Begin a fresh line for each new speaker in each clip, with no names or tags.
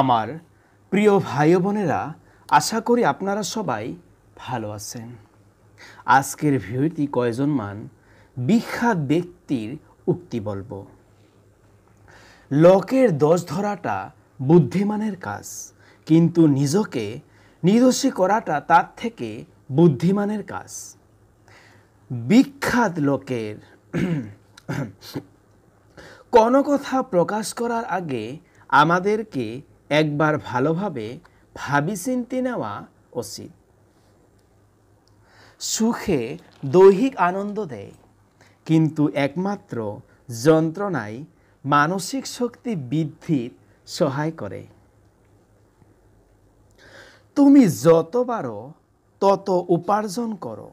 আমার প্রিয় ভাই বোনেরা আশা করি আপনারা সবাই ভালো আছেন আজকের ভিডিওটি কয়জন মান বিখ্যাত ব্যক্তির উক্তি বলব লোকের দোষ ধরাটা বুদ্ধিমানের কাজ কিন্তু নিজকে নির্দোষী করাটা তার থেকে বুদ্ধিমানের কাজ বিখ্যাত লোকের কোনো কথা প্রকাশ করার আগে আমাদেরকে একবার ভালোভাবে ভাবি চিন্তি নেওয়া উচিত সুখে দৈহিক আনন্দ দেয় কিন্তু একমাত্র যন্ত্রণাই মানসিক শক্তি বৃদ্ধির সহায় করে তুমি যত পারো তত উপার্জন করো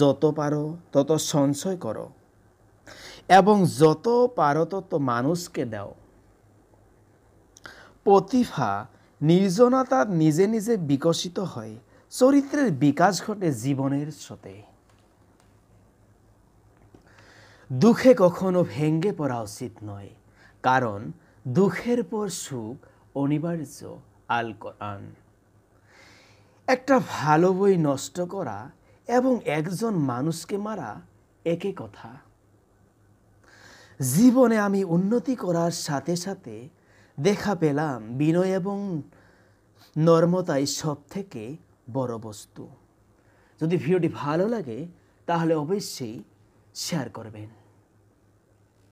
যত পারো তত সঞ্চয় করো এবং যত পারো তত মানুষকে দেও প্রতিভা নির্জনতা নিজে নিজে বিকশিত হয় চরিত্রের বিকাশ ঘটে জীবনের স্রোতে দুঃখে কখনো ভেঙ্গে পড়া উচিত নয় কারণ দুঃখের পর সুখ অনিবার্য
আল কোরআন
একটা ভালো বই নষ্ট করা এবং একজন মানুষকে মারা একে কথা জীবনে আমি উন্নতি করার সাথে সাথে দেখা পেলাম বিনয় এবং নর্মতাই সব থেকে বড় বস্তু যদি ভিডিওটি ভালো লাগে তাহলে অবশ্যই শেয়ার করবেন